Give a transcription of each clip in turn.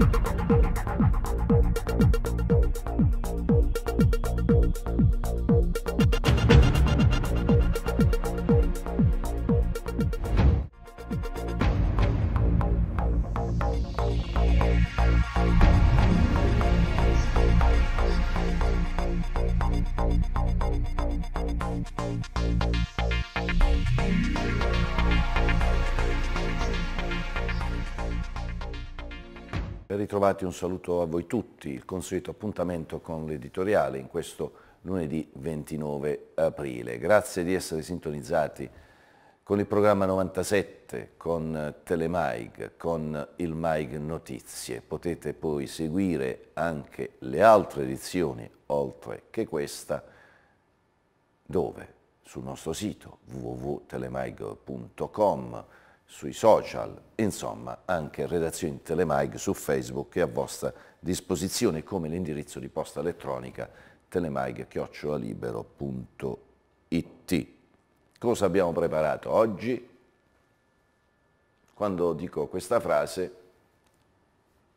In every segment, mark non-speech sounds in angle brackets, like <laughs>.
Thank <laughs> you. trovati, un saluto a voi tutti, il consueto appuntamento con l'editoriale in questo lunedì 29 aprile. Grazie di essere sintonizzati con il programma 97, con Telemaig, con il Maig Notizie. Potete poi seguire anche le altre edizioni, oltre che questa, dove? Sul nostro sito www.telemaig.com sui social, insomma anche redazioni Telemag su Facebook è a vostra disposizione come l'indirizzo di posta elettronica telemag Cosa abbiamo preparato oggi? Quando dico questa frase,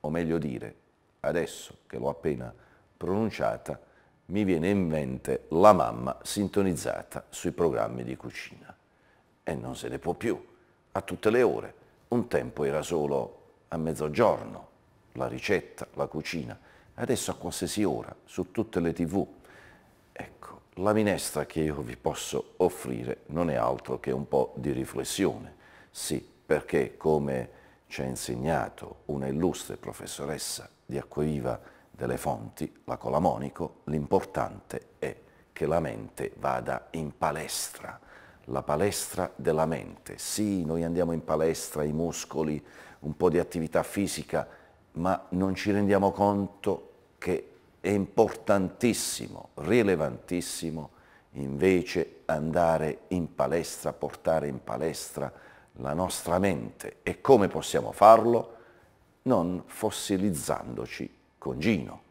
o meglio dire, adesso che l'ho appena pronunciata, mi viene in mente la mamma sintonizzata sui programmi di cucina. E non se ne può più a tutte le ore. Un tempo era solo a mezzogiorno, la ricetta, la cucina. Adesso a qualsiasi ora, su tutte le tv. Ecco, la minestra che io vi posso offrire non è altro che un po' di riflessione. Sì, perché come ci ha insegnato una illustre professoressa di Acquaviva delle Fonti, la Colamonico, l'importante è che la mente vada in palestra la palestra della mente. Sì, noi andiamo in palestra, i muscoli, un po' di attività fisica, ma non ci rendiamo conto che è importantissimo, rilevantissimo invece andare in palestra, portare in palestra la nostra mente. E come possiamo farlo? Non fossilizzandoci con Gino,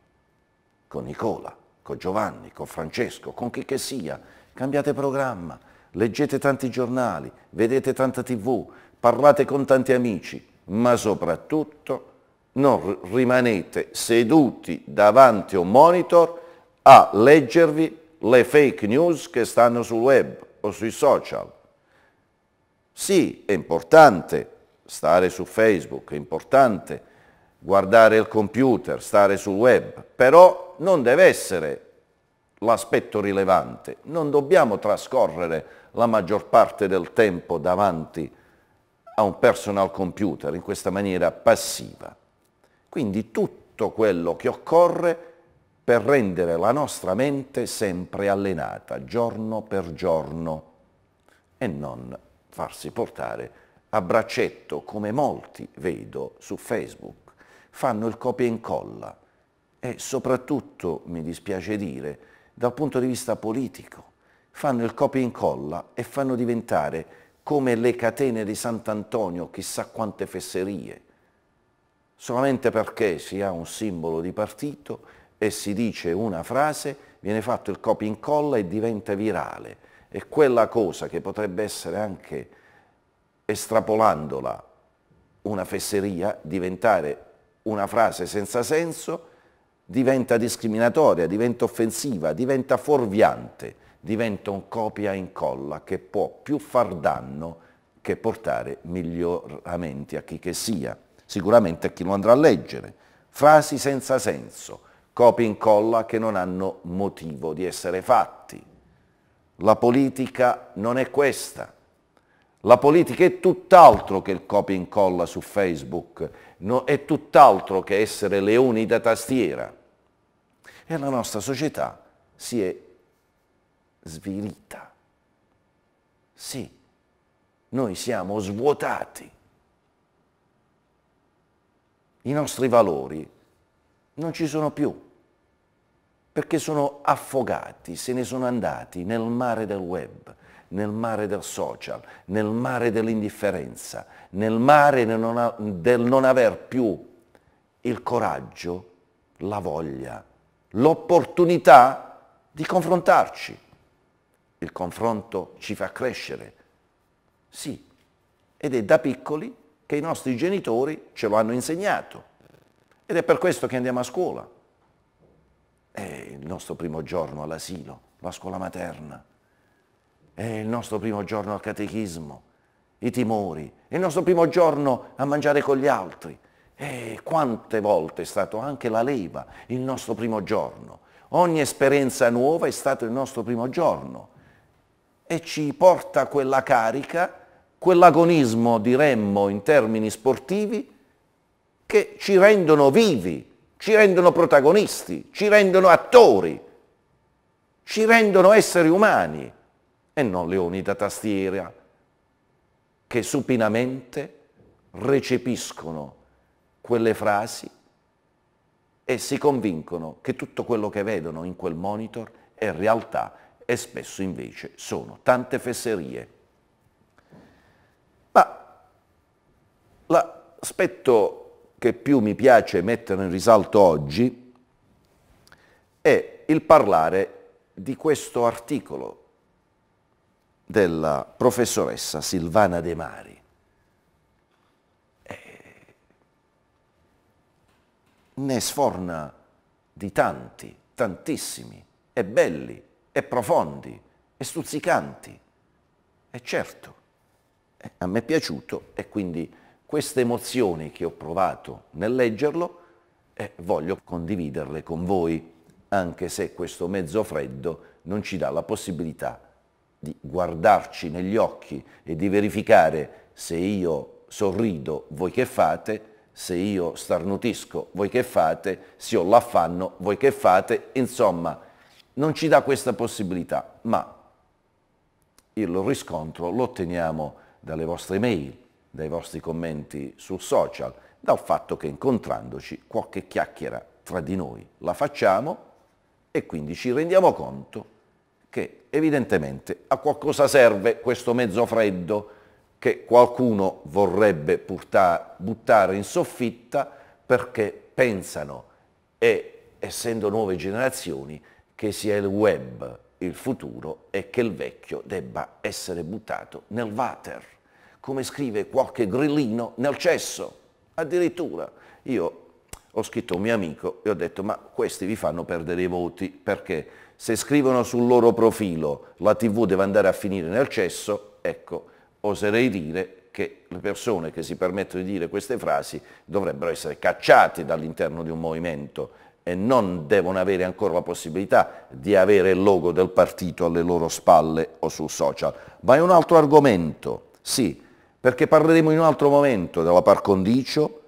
con Nicola, con Giovanni, con Francesco, con chi che sia. Cambiate programma, leggete tanti giornali, vedete tanta tv, parlate con tanti amici, ma soprattutto non rimanete seduti davanti a un monitor a leggervi le fake news che stanno sul web o sui social. Sì, è importante stare su Facebook, è importante guardare il computer, stare sul web, però non deve essere l'aspetto rilevante, non dobbiamo trascorrere la maggior parte del tempo davanti a un personal computer in questa maniera passiva. Quindi tutto quello che occorre per rendere la nostra mente sempre allenata, giorno per giorno, e non farsi portare a braccetto, come molti vedo su Facebook. Fanno il copia e incolla e soprattutto, mi dispiace dire, dal punto di vista politico fanno il copia e incolla e fanno diventare come le catene di Sant'Antonio chissà quante fesserie, solamente perché si ha un simbolo di partito e si dice una frase, viene fatto il copia e incolla e diventa virale. E quella cosa che potrebbe essere anche, estrapolandola, una fesseria, diventare una frase senza senso, diventa discriminatoria, diventa offensiva, diventa fuorviante diventa un copia e incolla che può più far danno che portare miglioramenti a chi che sia, sicuramente a chi lo andrà a leggere. Frasi senza senso, copia e incolla che non hanno motivo di essere fatti. La politica non è questa. La politica è tutt'altro che il copia e incolla su Facebook, no, è tutt'altro che essere leoni da tastiera. E la nostra società si è svilita. Sì, noi siamo svuotati. I nostri valori non ci sono più, perché sono affogati, se ne sono andati nel mare del web, nel mare del social, nel mare dell'indifferenza, nel mare del non, aver più il coraggio, la voglia, l'opportunità di confrontarci, il confronto ci fa crescere. Sì, ed è da piccoli che i nostri genitori ce lo hanno insegnato. Ed è per questo che andiamo a scuola. È il nostro primo giorno all'asilo, la scuola materna. È il nostro primo giorno al catechismo, i timori. È il nostro primo giorno a mangiare con gli altri. E quante volte è stato anche la leva il nostro primo giorno. Ogni esperienza nuova è stato il nostro primo giorno e ci porta quella carica, quell'agonismo, diremmo in termini sportivi, che ci rendono vivi, ci rendono protagonisti, ci rendono attori, ci rendono esseri umani e non leoni da tastiera che supinamente recepiscono quelle frasi e si convincono che tutto quello che vedono in quel monitor è realtà e spesso invece sono tante fesserie. Ma l'aspetto che più mi piace mettere in risalto oggi è il parlare di questo articolo della professoressa Silvana De Mari. Eh, ne sforna di tanti, tantissimi e belli e profondi e stuzzicanti. E certo, eh, a me è piaciuto e quindi queste emozioni che ho provato nel leggerlo eh, voglio condividerle con voi, anche se questo mezzo freddo non ci dà la possibilità di guardarci negli occhi e di verificare se io sorrido, voi che fate, se io starnutisco, voi che fate, se ho l'affanno, voi che fate, insomma non ci dà questa possibilità, ma il riscontro lo otteniamo dalle vostre mail, dai vostri commenti sul social, dal fatto che incontrandoci qualche chiacchiera tra di noi la facciamo e quindi ci rendiamo conto che evidentemente a qualcosa serve questo mezzo freddo che qualcuno vorrebbe buttare in soffitta perché pensano e essendo nuove generazioni che sia il web il futuro e che il vecchio debba essere buttato nel water, come scrive qualche grillino nel cesso. Addirittura io ho scritto a un mio amico e ho detto ma questi vi fanno perdere i voti perché se scrivono sul loro profilo la tv deve andare a finire nel cesso, ecco, oserei dire che le persone che si permettono di dire queste frasi dovrebbero essere cacciate dall'interno di un movimento e non devono avere ancora la possibilità di avere il logo del partito alle loro spalle o su social. Ma è un altro argomento, sì, perché parleremo in un altro momento della par condicio,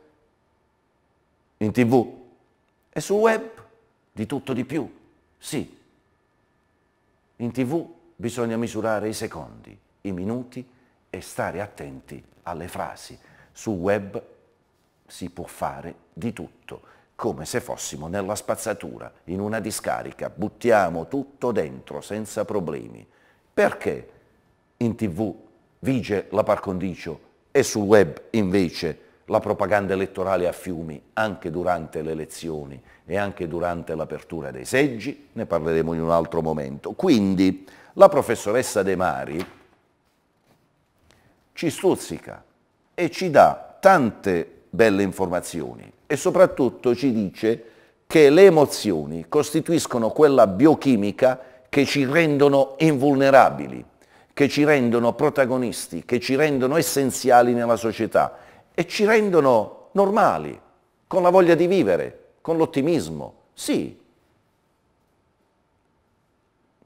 in tv e sul web, di tutto di più, sì. In tv bisogna misurare i secondi, i minuti e stare attenti alle frasi. Sul web si può fare di tutto come se fossimo nella spazzatura, in una discarica, buttiamo tutto dentro senza problemi. Perché in tv vige la par condicio e sul web invece la propaganda elettorale a fiumi anche durante le elezioni e anche durante l'apertura dei seggi, ne parleremo in un altro momento. Quindi la professoressa De Mari ci stuzzica e ci dà tante belle informazioni, e soprattutto ci dice che le emozioni costituiscono quella biochimica che ci rendono invulnerabili, che ci rendono protagonisti, che ci rendono essenziali nella società e ci rendono normali, con la voglia di vivere, con l'ottimismo. Sì,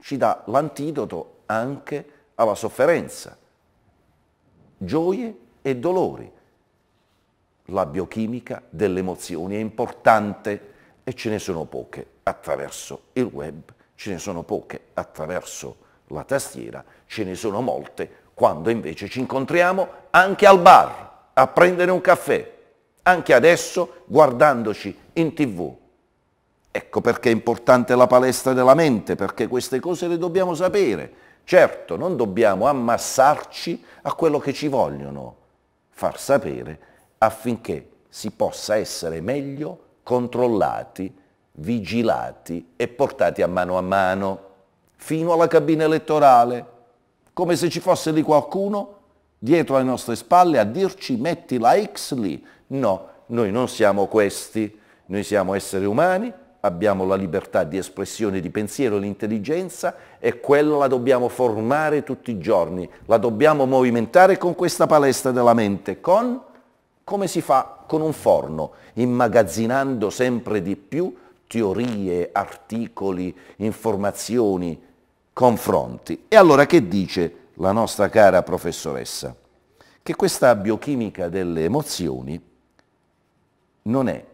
ci dà l'antidoto anche alla sofferenza, gioie e dolori la biochimica delle emozioni è importante e ce ne sono poche attraverso il web, ce ne sono poche attraverso la tastiera, ce ne sono molte quando invece ci incontriamo anche al bar a prendere un caffè, anche adesso guardandoci in tv. Ecco perché è importante la palestra della mente, perché queste cose le dobbiamo sapere. Certo, non dobbiamo ammassarci a quello che ci vogliono far sapere affinché si possa essere meglio controllati, vigilati e portati a mano a mano, fino alla cabina elettorale, come se ci fosse lì qualcuno dietro alle nostre spalle a dirci metti la X lì. No, noi non siamo questi, noi siamo esseri umani, abbiamo la libertà di espressione di pensiero l'intelligenza e quella la dobbiamo formare tutti i giorni, la dobbiamo movimentare con questa palestra della mente, con come si fa con un forno, immagazzinando sempre di più teorie, articoli, informazioni, confronti. E allora che dice la nostra cara professoressa? Che questa biochimica delle emozioni non è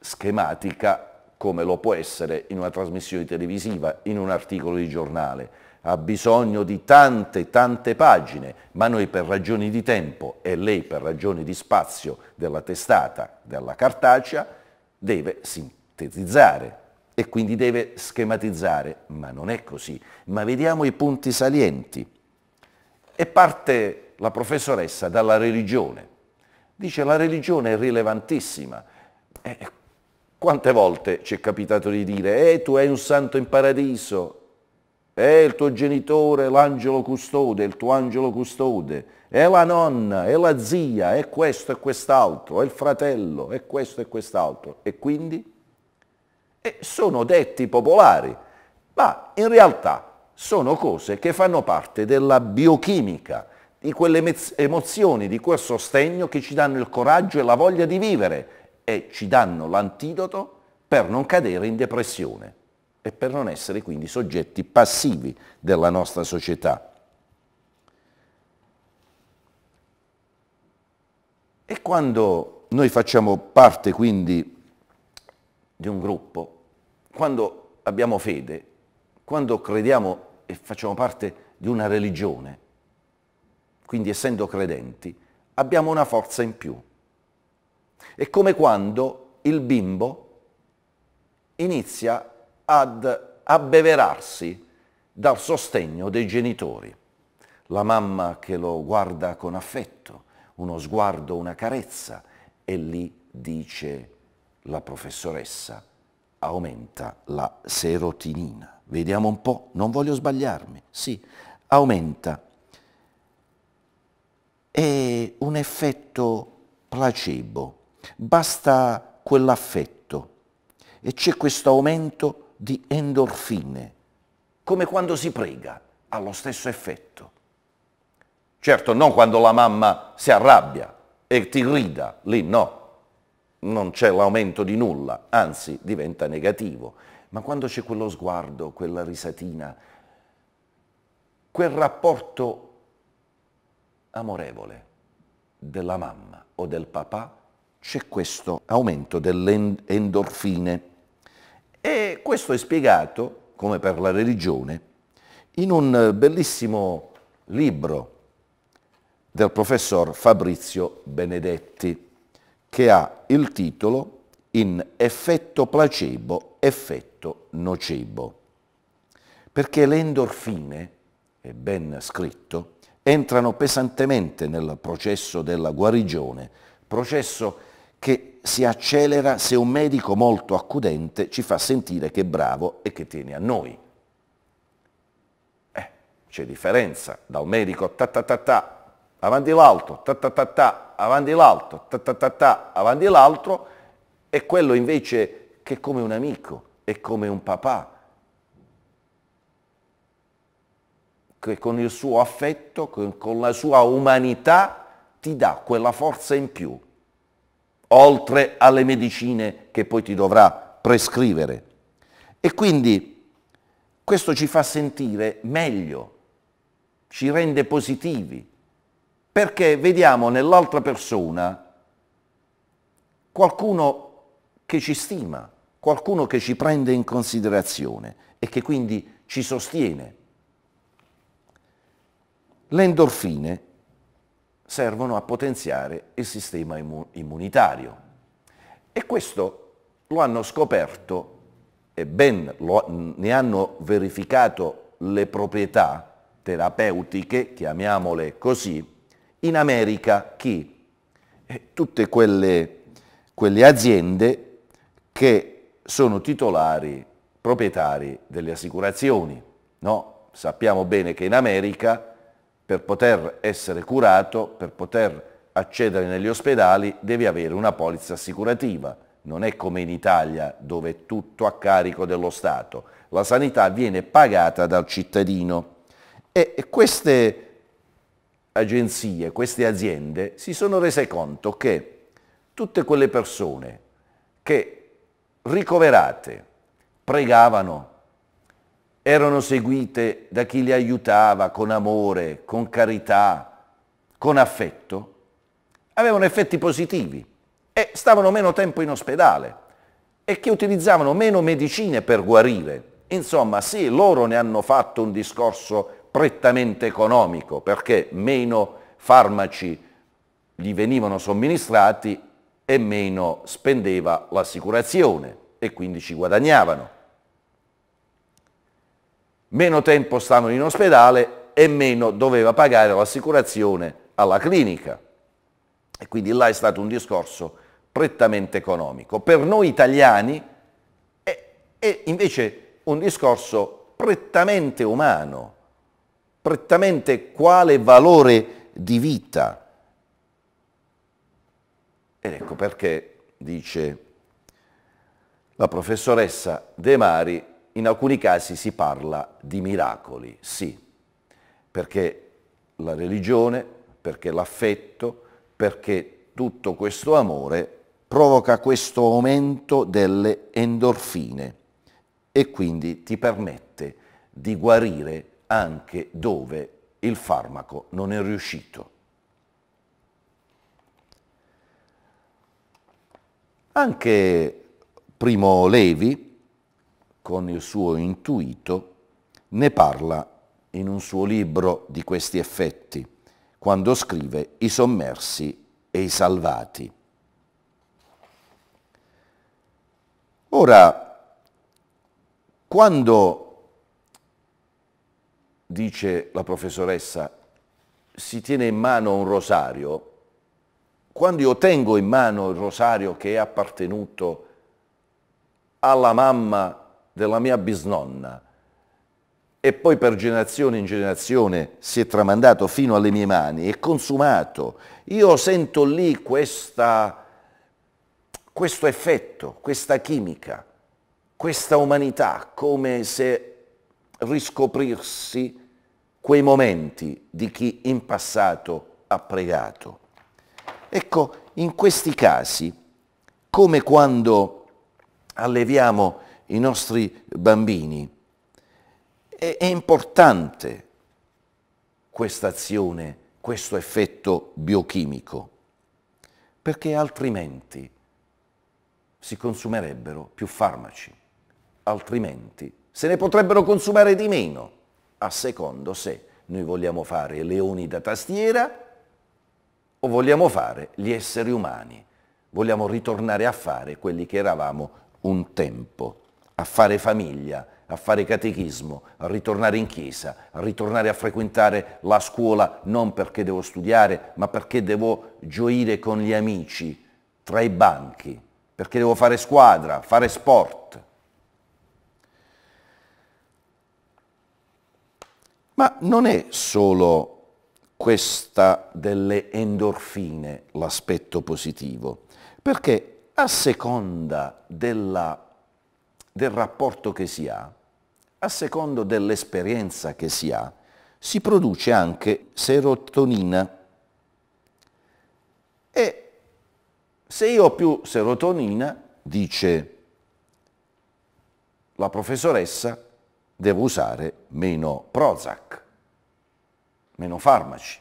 schematica come lo può essere in una trasmissione televisiva, in un articolo di giornale, ha bisogno di tante, tante pagine, ma noi per ragioni di tempo e lei per ragioni di spazio della testata, della cartacea, deve sintetizzare e quindi deve schematizzare, ma non è così. Ma vediamo i punti salienti. E parte la professoressa dalla religione. Dice la religione è rilevantissima. Eh, quante volte ci è capitato di dire, eh tu hai un santo in paradiso, è il tuo genitore l'angelo custode, il tuo angelo custode, è la nonna, è la zia, è questo e quest'altro, è il fratello, è questo e quest'altro. E quindi? E eh, sono detti popolari, ma in realtà sono cose che fanno parte della biochimica, di quelle emozioni, di quel sostegno che ci danno il coraggio e la voglia di vivere e ci danno l'antidoto per non cadere in depressione e per non essere quindi soggetti passivi della nostra società. E quando noi facciamo parte quindi di un gruppo, quando abbiamo fede, quando crediamo e facciamo parte di una religione, quindi essendo credenti, abbiamo una forza in più. È come quando il bimbo inizia ad abbeverarsi dal sostegno dei genitori. La mamma che lo guarda con affetto, uno sguardo, una carezza, e lì dice la professoressa, aumenta la serotinina. Vediamo un po', non voglio sbagliarmi. Sì, aumenta. È un effetto placebo, basta quell'affetto e c'è questo aumento di endorfine, come quando si prega, ha lo stesso effetto. Certo non quando la mamma si arrabbia e ti grida, lì no, non c'è l'aumento di nulla, anzi diventa negativo, ma quando c'è quello sguardo, quella risatina, quel rapporto amorevole della mamma o del papà, c'è questo aumento delle endorfine. E questo è spiegato, come per la religione, in un eh, bellissimo libro del professor Fabrizio Benedetti, che ha il titolo In effetto placebo, effetto nocebo. Perché le endorfine, è ben scritto, entrano pesantemente nel processo della guarigione, processo che si accelera se un medico molto accudente ci fa sentire che è bravo e che tiene a noi. Eh, c'è differenza da un medico ta ta ta ta, avanti l'alto, ta ta ta ta, avanti l'alto, ta ta ta ta, avanti l'altro, e quello invece che è come un amico, è come un papà, che con il suo affetto, con la sua umanità ti dà quella forza in più oltre alle medicine che poi ti dovrà prescrivere. E quindi questo ci fa sentire meglio, ci rende positivi, perché vediamo nell'altra persona qualcuno che ci stima, qualcuno che ci prende in considerazione e che quindi ci sostiene. Le endorfine servono a potenziare il sistema immunitario. E questo lo hanno scoperto e ben lo, ne hanno verificato le proprietà terapeutiche, chiamiamole così, in America chi? Eh, tutte quelle, quelle aziende che sono titolari, proprietari delle assicurazioni. No? Sappiamo bene che in America per poter essere curato, per poter accedere negli ospedali, devi avere una polizza assicurativa. Non è come in Italia dove è tutto a carico dello Stato. La sanità viene pagata dal cittadino. E queste agenzie, queste aziende si sono rese conto che tutte quelle persone che ricoverate pregavano erano seguite da chi le aiutava con amore, con carità, con affetto, avevano effetti positivi e stavano meno tempo in ospedale e che utilizzavano meno medicine per guarire. Insomma, sì, loro ne hanno fatto un discorso prettamente economico, perché meno farmaci gli venivano somministrati e meno spendeva l'assicurazione e quindi ci guadagnavano meno tempo stavano in ospedale e meno doveva pagare l'assicurazione alla clinica. E quindi là è stato un discorso prettamente economico. Per noi italiani è, è invece un discorso prettamente umano, prettamente quale valore di vita. Ed ecco perché, dice la professoressa De Mari, in alcuni casi si parla di miracoli, sì, perché la religione, perché l'affetto, perché tutto questo amore provoca questo aumento delle endorfine e quindi ti permette di guarire anche dove il farmaco non è riuscito. Anche Primo Levi con il suo intuito, ne parla in un suo libro di questi effetti, quando scrive I sommersi e i salvati. Ora, quando, dice la professoressa, si tiene in mano un rosario, quando io tengo in mano il rosario che è appartenuto alla mamma della mia bisnonna e poi per generazione in generazione si è tramandato fino alle mie mani, è consumato. Io sento lì questa, questo effetto, questa chimica, questa umanità, come se riscoprirsi quei momenti di chi in passato ha pregato. Ecco, in questi casi, come quando alleviamo i nostri bambini. È, è importante questa azione, questo effetto biochimico, perché altrimenti si consumerebbero più farmaci, altrimenti se ne potrebbero consumare di meno, a secondo se noi vogliamo fare leoni da tastiera o vogliamo fare gli esseri umani, vogliamo ritornare a fare quelli che eravamo un tempo a fare famiglia, a fare catechismo, a ritornare in chiesa, a ritornare a frequentare la scuola non perché devo studiare, ma perché devo gioire con gli amici, tra i banchi, perché devo fare squadra, fare sport. Ma non è solo questa delle endorfine l'aspetto positivo, perché a seconda della del rapporto che si ha, a secondo dell'esperienza che si ha, si produce anche serotonina. E se io ho più serotonina, dice la professoressa, devo usare meno Prozac, meno farmaci.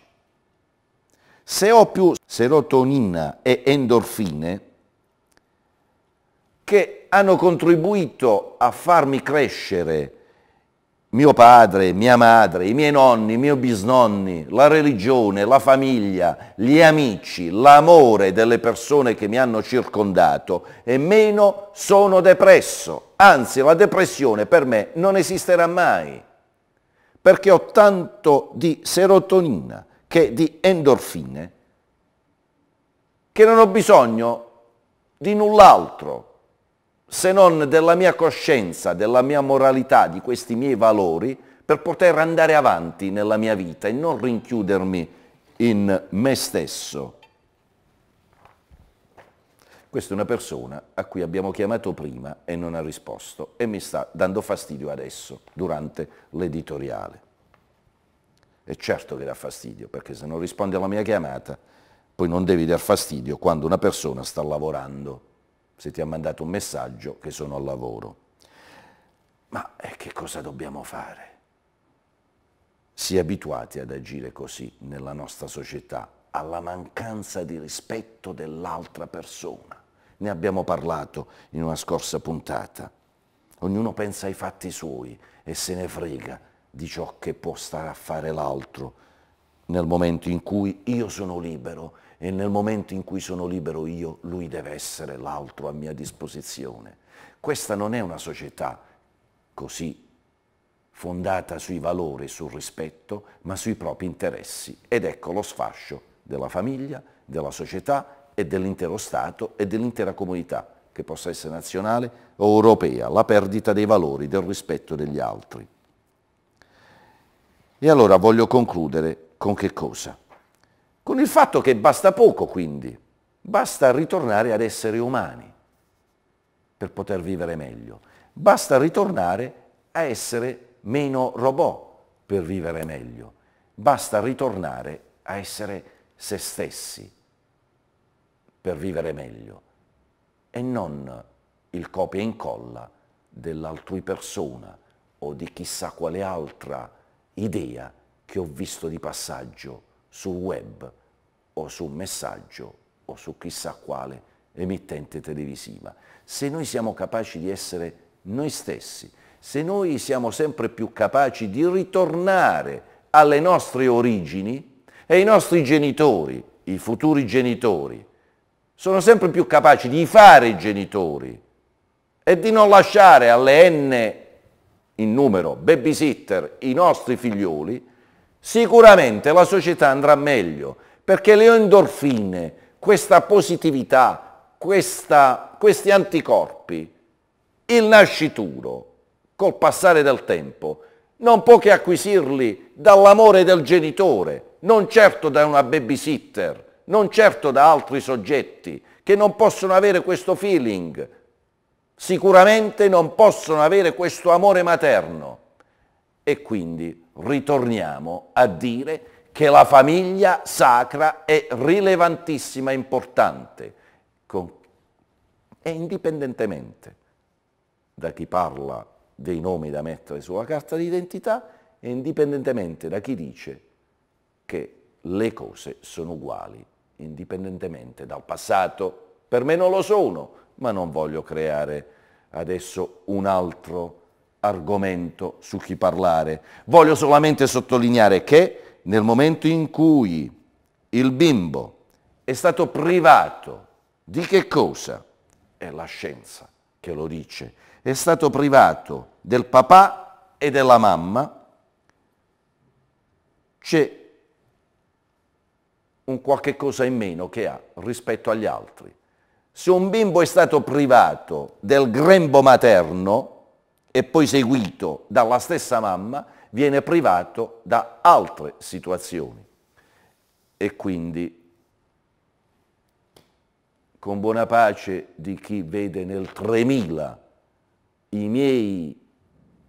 Se ho più serotonina e endorfine, che hanno contribuito a farmi crescere mio padre, mia madre, i miei nonni, i miei bisnonni, la religione, la famiglia, gli amici, l'amore delle persone che mi hanno circondato e meno sono depresso. Anzi, la depressione per me non esisterà mai, perché ho tanto di serotonina che di endorfine che non ho bisogno di null'altro se non della mia coscienza, della mia moralità, di questi miei valori, per poter andare avanti nella mia vita e non rinchiudermi in me stesso. Questa è una persona a cui abbiamo chiamato prima e non ha risposto e mi sta dando fastidio adesso, durante l'editoriale. E certo che dà fastidio, perché se non rispondi alla mia chiamata, poi non devi dar fastidio quando una persona sta lavorando se ti ha mandato un messaggio che sono al lavoro. Ma eh, che cosa dobbiamo fare? Si è abituati ad agire così nella nostra società, alla mancanza di rispetto dell'altra persona. Ne abbiamo parlato in una scorsa puntata. Ognuno pensa ai fatti suoi e se ne frega di ciò che può stare a fare l'altro nel momento in cui io sono libero e nel momento in cui sono libero io, lui deve essere l'altro a mia disposizione. Questa non è una società così fondata sui valori, e sul rispetto, ma sui propri interessi. Ed ecco lo sfascio della famiglia, della società e dell'intero Stato e dell'intera comunità, che possa essere nazionale o europea, la perdita dei valori, del rispetto degli altri. E allora voglio concludere con che cosa? con il fatto che basta poco quindi, basta ritornare ad essere umani per poter vivere meglio, basta ritornare a essere meno robot per vivere meglio, basta ritornare a essere se stessi per vivere meglio e non il copia e incolla dell'altrui persona o di chissà quale altra idea che ho visto di passaggio sul web o su un messaggio o su chissà quale emittente televisiva. Se noi siamo capaci di essere noi stessi, se noi siamo sempre più capaci di ritornare alle nostre origini e i nostri genitori, i futuri genitori, sono sempre più capaci di fare i genitori e di non lasciare alle N in numero babysitter i nostri figlioli, sicuramente la società andrà meglio, perché le endorfine, questa positività, questa, questi anticorpi, il nascituro, col passare del tempo, non può che acquisirli dall'amore del genitore, non certo da una babysitter, non certo da altri soggetti che non possono avere questo feeling, sicuramente non possono avere questo amore materno. E quindi ritorniamo a dire che la famiglia sacra è rilevantissima, importante, con... e indipendentemente da chi parla dei nomi da mettere sulla carta d'identità e indipendentemente da chi dice che le cose sono uguali, indipendentemente dal passato. Per me non lo sono, ma non voglio creare adesso un altro argomento su chi parlare. Voglio solamente sottolineare che nel momento in cui il bimbo è stato privato di che cosa? È la scienza che lo dice. È stato privato del papà e della mamma. C'è un qualche cosa in meno che ha rispetto agli altri. Se un bimbo è stato privato del grembo materno, e poi seguito dalla stessa mamma, viene privato da altre situazioni. E quindi con buona pace di chi vede nel 3000 i miei,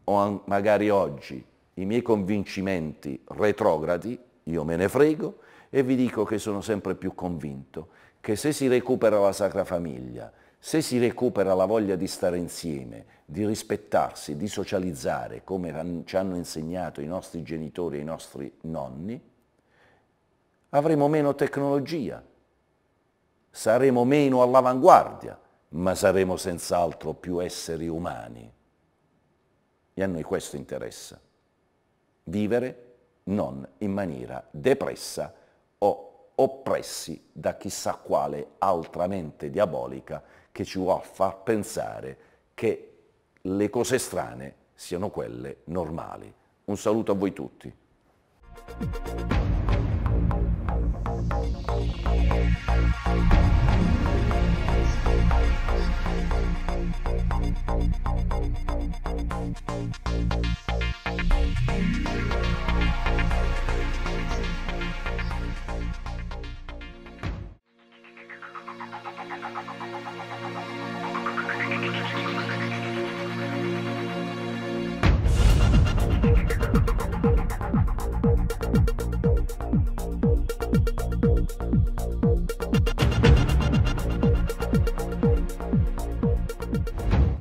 o magari oggi, i miei convincimenti retrogradi, io me ne frego e vi dico che sono sempre più convinto che se si recupera la Sacra Famiglia, se si recupera la voglia di stare insieme, di rispettarsi, di socializzare, come ci hanno insegnato i nostri genitori e i nostri nonni, avremo meno tecnologia, saremo meno all'avanguardia, ma saremo senz'altro più esseri umani. E a noi questo interessa. Vivere non in maniera depressa o oppressi da chissà quale altra mente diabolica che ci vuol far pensare che le cose strane siano quelle normali. Un saluto a voi tutti. Thank you. Thank you.